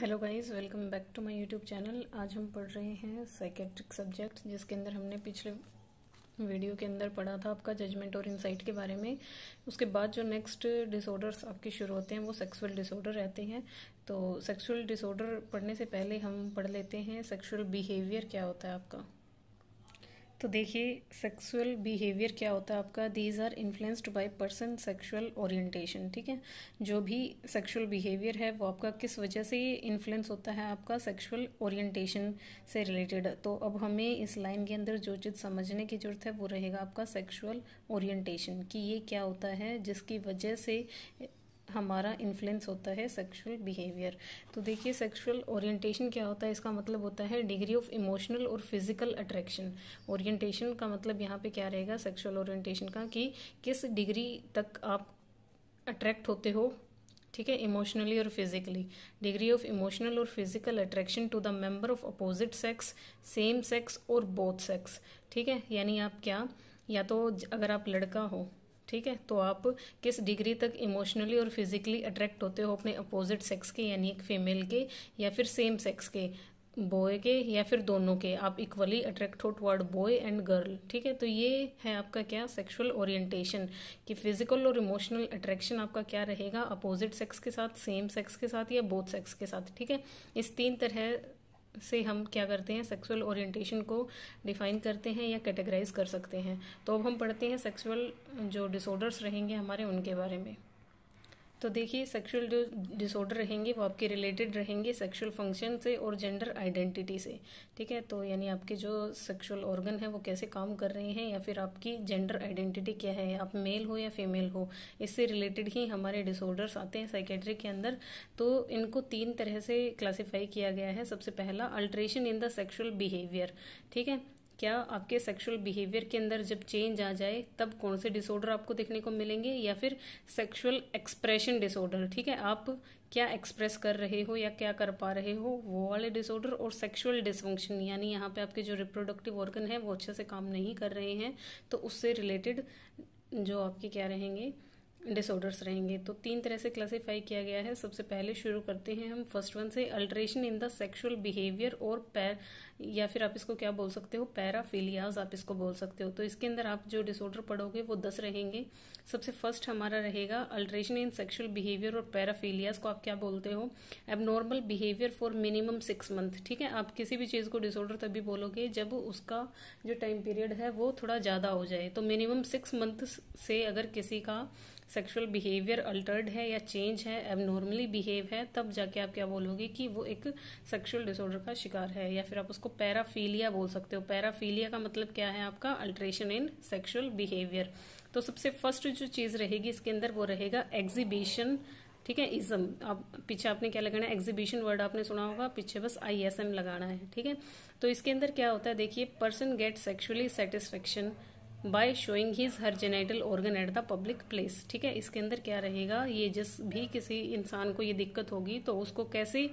hello guys welcome back to my YouTube channel आज हम पढ़ रहे हैं साइकेट्रिक सब्जेक्ट जिसके अंदर हमने पिछले वीडियो के अंदर पढ़ा था आपका जजमेंट और इंसाइट के बारे में उसके बाद जो नेक्स्ट डिसऑर्डर्स आपके शुरू होते हैं वो सेक्सुअल डिसऑर्डर रहते हैं तो सेक्सुअल डिसऑर्डर पढ़ने से पहले हम पढ़ लेते हैं सेक्सुअल बिहेवियर क्या होता है आपका तो देखिए सेक्सुअल बिहेवियर क्या होता है आपका these are influenced by person sexual orientation ठीक है जो भी सेक्सुअल बिहेवियर है वो आपका किस वजह से इन्फ्लुएंस होता है आपका सेक्सुअल ओरिएंटेशन से रिलेटेड तो अब हमें इस लाइन के अंदर जो चीज़ समझने की ज़रूरत है वो रहेगा आपका सेक्सुअल ओरिएंटेशन कि ये क्या होता है जिसकी वजह से हमारा इन्फ्लुएंस होता है सेक्सुअल बिहेवियर तो देखिए सेक्सुअल ओरिएंटेशन क्या होता है इसका मतलब होता है डिग्री ऑफ इमोशनल और फिजिकल अट्रैक्शन ओरिएंटेशन का मतलब यहाँ पे क्या रहेगा सेक्सुअल ओरिएंटेशन का कि किस डिग्री तक आप अट्रैक्ट होते हो ठीक है इमोशनली और फिजिकली डिग्री ऑफ इमोशनल और physical attraction to the member of opposite sex same sex और बोथ सेक्स ठीक है यानी आप क्या या तो अगर आप लड़का हो ठीक है तो आप किस डिग्री तक इमोशनली और फिजिकली अट्रैक्ट होते हो अपने अपोजिट सेक्स के यानी एक फीमेल के या फिर सेम सेक्स के बॉय के या फिर दोनों के आप इक्वली अट्रैक्ट हो टुवर्ड बॉय एंड गर्ल ठीक है तो ये है आपका क्या सेक्सुअल ओरिएंटेशन कि फिजिकल और इमोशनल अट्रैक्शन आपका क्या रहेगा अपोजिट सेक्स के साथ सेम सेक्स के साथ या बोथ सेक्स के साथ ठीक है इस तीन तरह से हम क्या करते हैं सेक्सुअल ओरिएंटेशन को डिफाइन करते हैं या कैटेगराइज कर सकते हैं तो अब हम पढ़ते हैं सेक्सुअल जो डिसऑर्डर्स रहेंगे हमारे उनके बारे में तो देखिए सेक्सुअल जो डिसऑर्डर रहेंगे वो आपके रिलेटेड रहेंगे सेक्सुअल फंक्शन से और जेंडर आइडेंटिटी से ठीक है तो यानी आपके जो सेक्सुअल ऑर्गन है वो कैसे काम कर रहे हैं या फिर आपकी जेंडर आइडेंटिटी क्या है आप मेल हो या फीमेल हो इससे रिलेटेड ही हमारे डिसऑर्डर्स आते हैं साइकेट्रिक के अंदर तो इनको तीन तरह से क्लासीफाई किया गया है सबसे पहला alteration in the sexual behaviour ठीक है क्या आपके सेक्सुअल बिहेवियर के अंदर जब चेंज आ जाए तब कौन से डिसऑर्डर आपको देखने को मिलेंगे या फिर सेक्सुअल एक्सप्रेशन डिसऑर्डर ठीक है आप क्या एक्सप्रेस कर रहे हो या क्या कर पा रहे हो वो वाले डिसऑर्डर और सेक्सुअल डिसफंक्शन यानी यहाँ पे आपके जो रिप्रोडक्टिव ऑर्गन है वो अच्छे से काम नहीं कर रहे हैं तो उससे रिलेटेड जो आपके क्या रहेंगे डिसऑर्डर्स रहेंगे तो तीन तरह से क्लासिफाई किया गया है सबसे पहले शुरू करते हैं हम फर्स्ट वन से alteration in the sexual behaviour और पैर या फिर आप इसको क्या बोल सकते हो पैराफीलियाज आप इसको बोल सकते हो तो इसके अंदर आप जो डिसऑर्डर पढ़ोगे वो दस रहेंगे सबसे फर्स्ट हमारा रहेगा अल्ट्रेशन इन सेक्शुअल बिहेवियर और पैराफीलियाज को आप क्या बोलते हो abnormal behaviour for minimum six month ठीक है आप किसी भी चीज़ को डिसऑर्डर तभी बोलोगे जब उसका जो टाइम पीरियड है वो थोड़ा ज़्यादा हो जाए तो मिनिमम सिक्स मंथ से अगर किसी का सेक्सुअल बिहेवियर अल्टर्ड है या चेंज है एबनॉर्मली बिहेव है तब जाके आप क्या बोलोगे कि वो एक सेक्सुअल डिसऑर्डर का शिकार है या फिर आप उसको पैराफीलिया बोल सकते हो पैराफीलिया का मतलब क्या है आपका अल्ट्रेशन इन सेक्सुअल बिहेवियर तो सबसे फर्स्ट जो चीज रहेगी इसके अंदर वो रहेगा एग्जीबिशन ठीक है इज्म आप पीछे आपने क्या लगाना है एग्जीबिशन वर्ड आपने सुना होगा पीछे बस आई एस एम लगाना है ठीक है तो इसके अंदर क्या होता है देखिए person get sexually satisfaction by showing his her genital organ at the public place ठीक है इसके अंदर क्या रहेगा ये जिस भी किसी इंसान को ये दिक्कत होगी तो उसको कैसे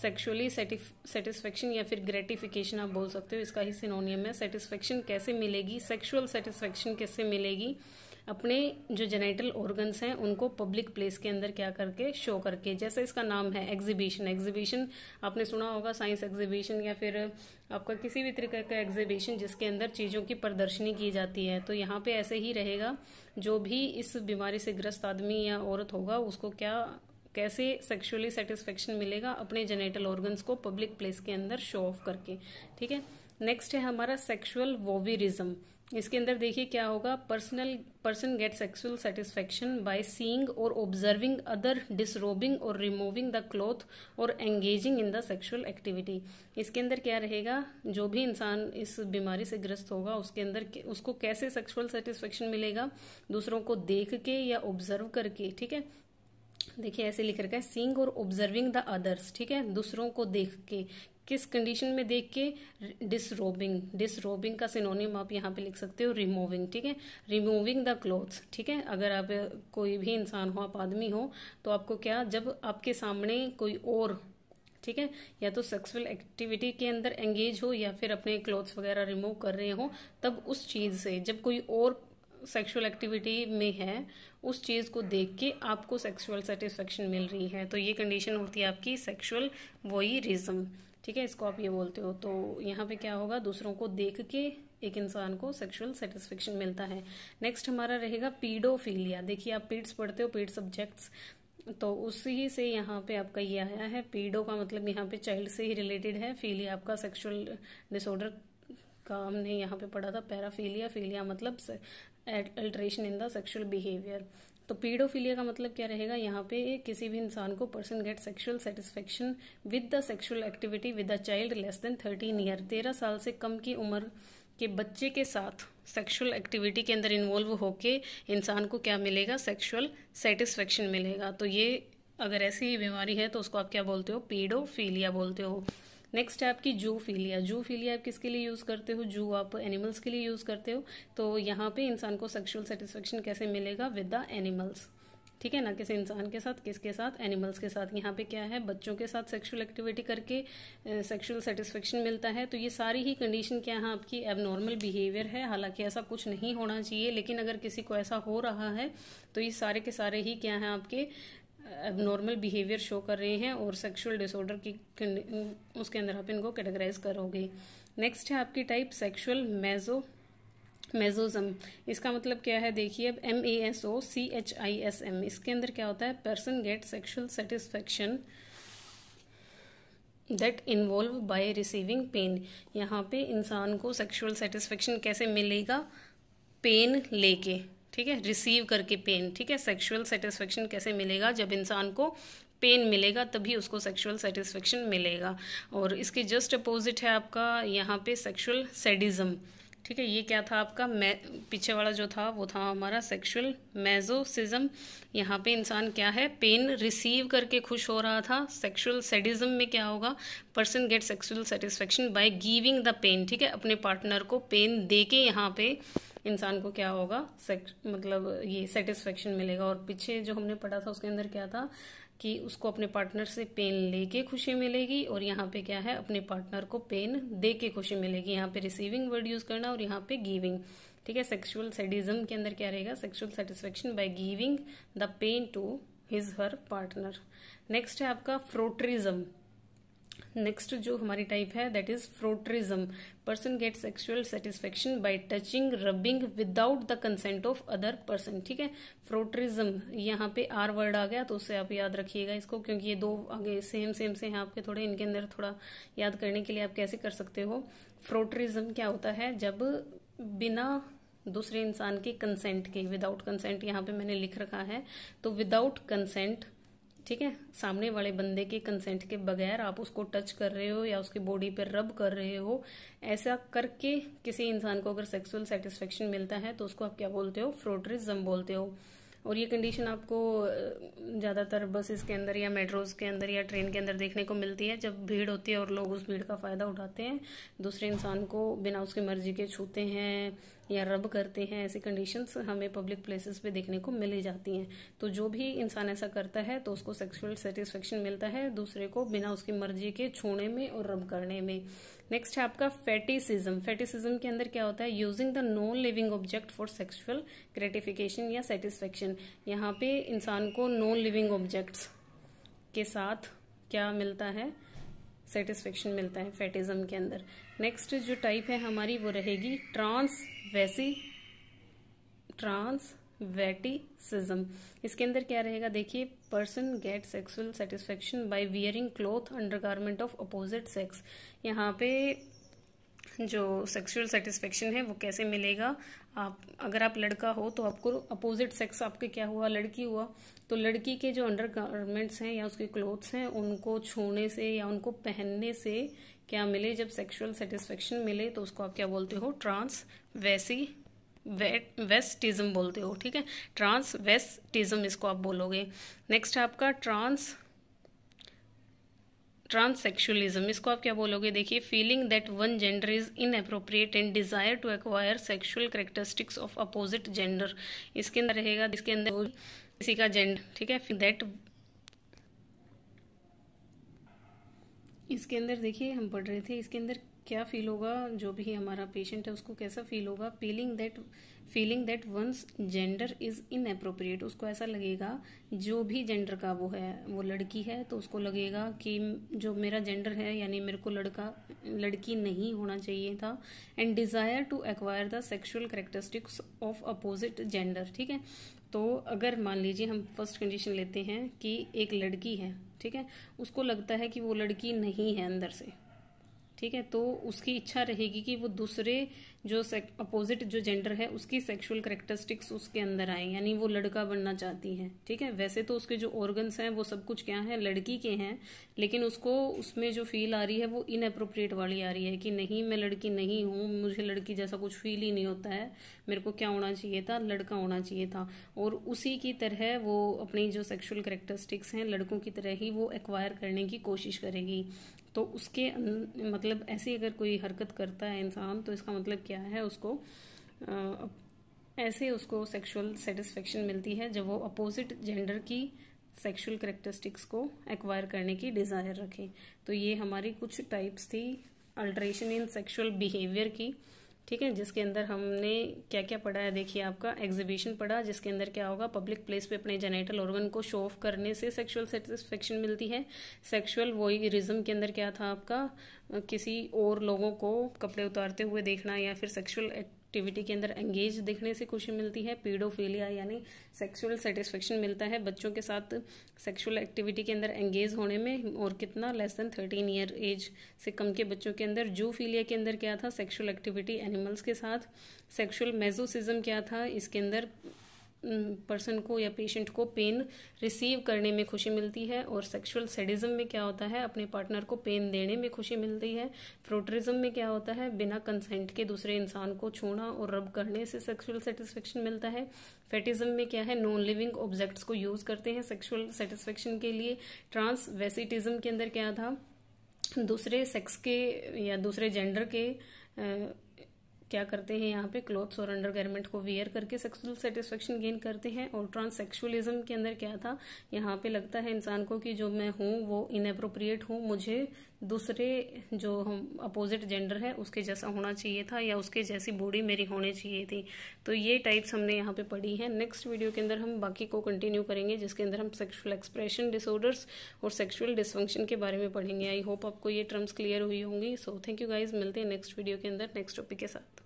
सेक्शुअली सेटिस्फेक्शन या फिर ग्रेटिफिकेशन आप बोल सकते हो इसका ही सिनोनियम है सेटिस्फेक्शन कैसे मिलेगी सेक्शुअल सेटिस्फेक्शन कैसे मिलेगी अपने जो जेनेटल ऑर्गन्स हैं उनको पब्लिक प्लेस के अंदर क्या करके शो करके जैसे इसका नाम है एग्जीबिशन एग्जीबिशन आपने सुना होगा साइंस एग्जीबिशन या फिर आपका किसी भी तरीके का एग्जीबिशन जिसके अंदर चीज़ों की प्रदर्शनी की जाती है तो यहाँ पे ऐसे ही रहेगा जो भी इस बीमारी से ग्रस्त आदमी या औरत होगा उसको क्या कैसे सेक्सुअली सेटिस्फेक्शन मिलेगा अपने जेनेटल ऑर्गन्स को पब्लिक प्लेस के अंदर शो ऑफ करके ठीक है नेक्स्ट है हमारा सेक्सुअल वोविरिज्म इसके अंदर देखिए क्या होगा personal person get sexual satisfaction by seeing और ऑब्जर्विंग अदर डिसरोबिंग और रिमूविंग द क्लोथ और engaging in the sexual activity इसके अंदर क्या रहेगा जो भी इंसान इस बीमारी से ग्रस्त होगा उसके अंदर उसको कैसे सेक्सुअल सेटिस्फेक्शन मिलेगा दूसरों को देख के या ऑब्जर्व करके ठीक है देखिए ऐसे लिख रखा है सींग और ऑब्जर्विंग द अदर्स ठीक है दूसरों को देख के किस कंडीशन में देख के डिसरोबिंग डिसरोबिंग का सिनोनिम आप यहाँ पे लिख सकते हो रिमूविंग ठीक है रिमूविंग द क्लोथ्स ठीक है अगर आप कोई भी इंसान हो आप आदमी हो तो आपको क्या जब आपके सामने कोई और ठीक है या तो सेक्सुअल एक्टिविटी के अंदर एंगेज हो या फिर अपने क्लोथ्स वगैरह रिमूव कर रहे हो तब उस चीज़ से जब कोई और सेक्सुअल एक्टिविटी में है उस चीज़ को देख के आपको सेक्सुअल सेटिस्फेक्शन मिल रही है तो ये कंडीशन होती है आपकी सेक्सुअल वोइरिज्म ठीक है इसको आप ये बोलते हो तो यहाँ पे क्या होगा दूसरों को देख के एक इंसान को सेक्सुअल सेटिस्फेक्शन मिलता है नेक्स्ट हमारा रहेगा पीडोफीलिया देखिए आप पीड्स पढ़ते हो पीड सब्जेक्ट्स तो उसी से यहाँ पे आपका ये आया है पीडो का मतलब यहाँ पे चाइल्ड से ही रिलेटेड है फीलिया आपका सेक्सुअल डिसऑर्डर का हमने यहाँ पे पढ़ा था पैराफीलिया फीलिया मतलब alteration in the sexual behaviour तो पीडोफिलिया का मतलब क्या रहेगा यहाँ पे किसी भी इंसान को person get sexual satisfaction with the sexual activity with a child less than thirteen year तेरह साल से कम की उम्र के बच्चे के साथ सेक्सुअल एक्टिविटी के अंदर इन्वॉल्व होके इंसान को क्या मिलेगा सेक्सुअल सेटिस्फेक्शन मिलेगा तो ये अगर ऐसी बीमारी है तो उसको आप क्या बोलते हो पीडोफीलिया बोलते हो नेक्स्ट है आपकी जू फीलिया जू फीलिया आप किसके लिए यूज़ करते हो जू आप एनिमल्स के लिए यूज़ करते हो तो यहाँ पे इंसान को सेक्शुअल सेटिस्फेक्शन कैसे मिलेगा विद द एनिमल्स ठीक है ना किसी इंसान के साथ किसके साथ एनिमल्स के साथ यहाँ पे क्या है बच्चों के साथ सेक्सुअल एक्टिविटी करके सेक्सुअल सेटिस्फेक्शन मिलता है तो ये सारी ही कंडीशन क्या है आपकी एबनॉर्मल बिहेवियर है हालांकि ऐसा कुछ नहीं होना चाहिए लेकिन अगर किसी को ऐसा हो रहा है तो ये सारे के सारे ही क्या है आपके नॉर्मल बिहेवियर शो कर रहे हैं और सेक्सुअल डिसऑर्डर की उसके अंदर आप इनको कैटेगराइज करोगे नेक्स्ट है आपकी टाइप सेक्सुअल मेजो मेजोजम इसका मतलब क्या है देखिए अब M A S O C H I S M इसके अंदर क्या होता है person get sexual satisfaction that involve by receiving pain यहाँ पे इंसान को सेक्सुअल सेटिस्फेक्शन कैसे मिलेगा पेन लेके ठीक है रिसीव करके पेन ठीक है सेक्सुअल सेटिस्फेक्शन कैसे मिलेगा जब इंसान को पेन मिलेगा तभी उसको सेक्सुअल सेटिस्फेक्शन मिलेगा और इसके जस्ट अपोजिट है आपका यहाँ पे सेक्सुअल सेडिज्म ठीक है ये क्या था आपका मै पीछे वाला जो था वो था हमारा सेक्सुअल मेजोसिज्म यहाँ पे इंसान क्या है पेन रिसीव करके खुश हो रहा था सेक्सुअल सेडिज्म में क्या होगा person get sexual satisfaction by giving the pain ठीक है अपने पार्टनर को पेन दे के यहाँ पे इंसान को क्या होगा मतलब ये सेटिस्फेक्शन मिलेगा और पीछे जो हमने पढ़ा था उसके अंदर क्या था कि उसको अपने पार्टनर से पेन लेके खुशी मिलेगी और यहाँ पे क्या है अपने पार्टनर को पेन दे के खुशी मिलेगी यहाँ पे रिसीविंग वर्ड यूज करना और यहाँ पे गिविंग ठीक है सेक्सुअल सेडिज्म के अंदर क्या रहेगा sexual satisfaction by giving the pain to his her partner next है आपका फ्रोटरिज्म नेक्स्ट जो हमारी टाइप है that is frotteurism person get sexual satisfaction by touching rubbing without the consent of other person ठीक है फ्रोटरिज्म यहाँ पे आर वर्ड आ गया तो उससे आप याद रखिएगा इसको क्योंकि ये दो आगे सेम सेम से हैं आपके थोड़े इनके अंदर थोड़ा याद करने के लिए आप कैसे कर सकते हो फ्रोटरिज्म क्या होता है जब बिना दूसरे इंसान के कंसेंट के विदाउट कंसेंट यहाँ पे मैंने लिख रखा है तो विदाउट कंसेंट ठीक है सामने वाले बंदे के कंसेंट के बगैर आप उसको टच कर रहे हो या उसकी बॉडी पर रब कर रहे हो ऐसा करके किसी इंसान को अगर सेक्सुअल सेटिस्फेक्शन मिलता है तो उसको आप क्या बोलते हो फ्रोटरिज्म बोलते हो और ये कंडीशन आपको ज़्यादातर बसेस के अंदर या मेट्रोज़ के अंदर या ट्रेन के अंदर देखने को मिलती है जब भीड़ होती है और लोग उस भीड़ का फ़ायदा उठाते हैं दूसरे इंसान को बिना उसकी मर्जी के छूते हैं या रब करते हैं ऐसी कंडीशंस हमें पब्लिक प्लेसेस पे देखने को मिल ही जाती हैं तो जो भी इंसान ऐसा करता है तो उसको सेक्सुअल सेटिस्फेक्शन मिलता है दूसरे को बिना उसकी मर्जी के छूने में और रब करने में नेक्स्ट है आपका फेटिसिज्म फेटिसिज्म के अंदर क्या होता है using the non living object for sexual gratification या सेटिस्फेक्शन यहाँ पे इंसान को नॉन लिविंग ऑब्जेक्ट्स के साथ क्या मिलता है सेटिस्फेक्शन मिलता है फेटिज्म के अंदर नेक्स्ट जो टाइप है हमारी वो रहेगी ट्रांस वैसी ट्रांस वेटिसिज्म इसके अंदर क्या रहेगा देखिए person get sexual satisfaction by wearing cloth undergarment of opposite sex यहाँ पे जो सेक्सुअल सेटिस्फेक्शन है वो कैसे मिलेगा आप अगर आप लड़का हो तो आपको अपोजिट सेक्स आपके क्या हुआ लड़की हुआ तो लड़की के जो अंडर गारमेंट्स हैं या उसके क्लोथ्स हैं उनको छूने से या उनको पहनने से क्या मिले जब सेक्सुअल सेटिस्फेक्शन मिले तो उसको आप क्या बोलते हो ट्रांस वैसी वेस्टिज्म बोलते हो ठीक है ट्रांस वेस्टिज्म इसको आप बोलोगे नेक्स्ट है आपका ट्रांस ट्रांससेक्शुअलिज्म इसको आप क्या बोलोगे देखिए feeling that one gender is inappropriate and desire to acquire sexual characteristics of opposite gender इसके अंदर रहेगा इसके अंदर किसी का जेंडर ठीक है दैट इसके अंदर देखिए हम पढ़ रहे थे इसके अंदर क्या फील होगा जो भी हमारा पेशेंट है उसको कैसा फील होगा feeling that feeling that one's gender is inappropriate उसको ऐसा लगेगा जो भी जेंडर का वो है वो लड़की है तो उसको लगेगा कि जो मेरा जेंडर है यानी मेरे को लड़का लड़की नहीं होना चाहिए था and desire to acquire the sexual characteristics of opposite gender ठीक है तो अगर मान लीजिए हम फर्स्ट कंडीशन लेते हैं कि एक लड़की है ठीक है उसको लगता है कि वो लड़की नहीं है अंदर से ठीक है तो उसकी इच्छा रहेगी कि वो दूसरे जो अपोजिट जो जेंडर है उसकी सेक्सुअल करेक्टरिस्टिक्स उसके अंदर आए यानी वो लड़का बनना चाहती है ठीक है वैसे तो उसके जो ऑर्गन्स हैं वो सब कुछ क्या है लड़की के हैं लेकिन उसको उसमें जो फील आ रही है वो इनअप्रोप्रिएट वाली आ रही है कि नहीं मैं लड़की नहीं हूँ मुझे लड़की जैसा कुछ फील ही नहीं होता है मेरे को क्या होना चाहिए था लड़का होना चाहिए था और उसी की तरह वो अपनी जो सेक्शुअल करेक्टरिस्टिक्स हैं लड़कों की तरह ही वो एक्वायर करने की कोशिश करेगी तो उसके अं, मतलब ऐसी अगर कोई हरकत करता है इंसान तो इसका मतलब क्या किया है उसको ऐसे उसको सेक्सुअल सेटिस्फेक्शन मिलती है जब वो अपोजिट जेंडर की सेक्सुअल करेक्टरिस्टिक्स को एक्वायर करने की डिज़ायर रखें तो ये हमारी कुछ टाइप्स थी अल्ट्रेशन इन सेक्सुअल बिहेवियर की ठीक है जिसके अंदर हमने क्या क्या पढ़ा है देखिए आपका एग्जीबिशन पढ़ा जिसके अंदर क्या होगा पब्लिक प्लेस पे अपने जेनेटल ऑर्गन को शो ऑफ करने से सेक्सुअल सेटिस्फेक्शन मिलती है सेक्सुअल वोइरिज्म के अंदर क्या था आपका किसी और लोगों को कपड़े उतारते हुए देखना या फिर सेक्सुअल एक्टिविटी के अंदर एंगेज दिखने से खुशी मिलती है पीडोफीलिया यानी सेक्सुअल सेटिस्फेक्शन मिलता है बच्चों के साथ सेक्सुअल एक्टिविटी के अंदर एंगेज होने में और कितना less than thirteen year age से कम के बच्चों के अंदर जूफीलिया के अंदर क्या था सेक्सुअल एक्टिविटी एनिमल्स के साथ सेक्सुअल मेजोसिज्म क्या था इसके अंदर पर्सन को या पेशेंट को पेन रिसीव करने में खुशी मिलती है और सेक्सुअल सेडिज्म में क्या होता है अपने पार्टनर को पेन देने में खुशी मिलती है फ्रोटरिज्म में क्या होता है बिना कंसेंट के दूसरे इंसान को छूना और रब करने से सेक्सुअल सेटिस्फेक्शन मिलता है फेटिज्म में क्या है नॉन लिविंग ऑब्जेक्ट्स को यूज़ करते हैं सेक्सुअल सेटिस्फेक्शन के लिए ट्रांस वेसिटिज्म के अंदर क्या था दूसरे सेक्स के या दूसरे जेंडर के क्या करते हैं यहाँ पे क्लोथ्स और अंडरगारमेंट को वेयर करके सेक्सुअल सेटिस्फेक्शन गेन करते हैं और ट्रांससेक्सुअलिज्म के अंदर क्या था यहाँ पे लगता है इंसान को कि जो मैं हूँ वो इनअप्रोप्रिएट हूँ मुझे दूसरे जो हम अपोजिट जेंडर है उसके जैसा होना चाहिए था या उसके जैसी बॉडी मेरी होनी चाहिए थी तो ये टाइप्स हमने यहाँ पे पढ़ी है नेक्स्ट वीडियो के अंदर हम बाकी को कंटिन्यू करेंगे जिसके अंदर हम सेक्सुअल एक्सप्रेशन डिसऑर्डर्स और सेक्सुअल डिसफंक्शन के बारे में पढ़ेंगे आई होप आपको ये टर्म्स क्लियर हुई होंगी सो थैंक यू गाइज मिलते हैं नेक्स्ट वीडियो के अंदर नेक्स्ट टॉपिक के साथ